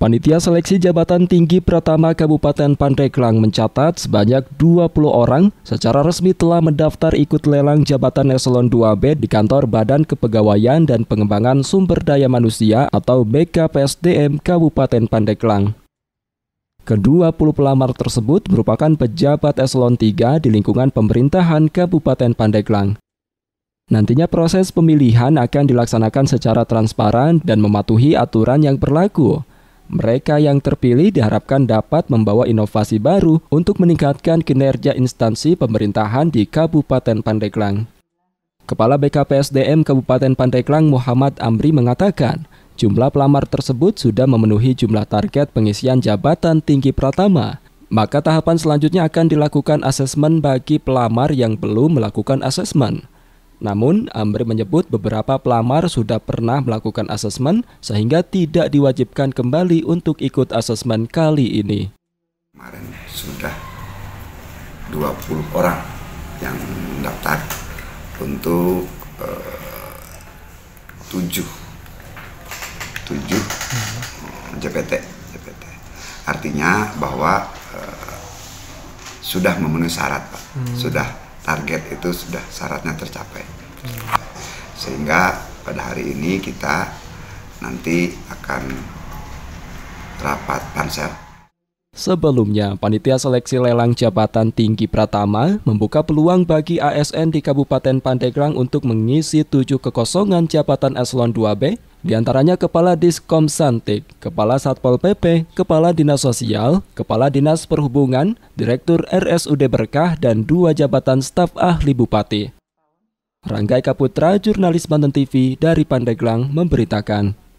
Panitia Seleksi Jabatan Tinggi Pratama Kabupaten Pandeglang mencatat sebanyak 20 orang secara resmi telah mendaftar ikut lelang jabatan eselon 2B di kantor Badan Kepegawaian dan Pengembangan Sumber Daya Manusia atau BKPSDM Kabupaten Pandeglang. Kedua puluh pelamar tersebut merupakan pejabat eselon 3 di lingkungan pemerintahan Kabupaten Pandeglang. Nantinya proses pemilihan akan dilaksanakan secara transparan dan mematuhi aturan yang berlaku, mereka yang terpilih diharapkan dapat membawa inovasi baru untuk meningkatkan kinerja instansi pemerintahan di Kabupaten Pandeglang. Kepala BKPSDM Kabupaten Pandeglang Muhammad Amri mengatakan, jumlah pelamar tersebut sudah memenuhi jumlah target pengisian jabatan tinggi pertama. Maka tahapan selanjutnya akan dilakukan asesmen bagi pelamar yang belum melakukan asesmen. Namun, Amri menyebut beberapa pelamar sudah pernah melakukan asesmen sehingga tidak diwajibkan kembali untuk ikut asesmen kali ini. Kemarin sudah 20 orang yang mendaftar untuk eh, tujuh tujuh hmm. JPT JPT artinya bahwa uh, sudah memenuhi syarat pak hmm. sudah target itu sudah syaratnya tercapai. Sehingga pada hari ini kita nanti akan rapat pansel. Sebelumnya, Panitia Seleksi Lelang Jabatan Tinggi Pratama membuka peluang bagi ASN di Kabupaten Pandeglang untuk mengisi tujuh kekosongan jabatan eselon 2B di antaranya Kepala Diskom Santik, Kepala Satpol PP, Kepala Dinas Sosial, Kepala Dinas Perhubungan, Direktur RSUD Berkah, dan dua jabatan staf ahli bupati. Ranggai Kaputra, jurnalis Banten TV dari Pandeglang, memberitakan.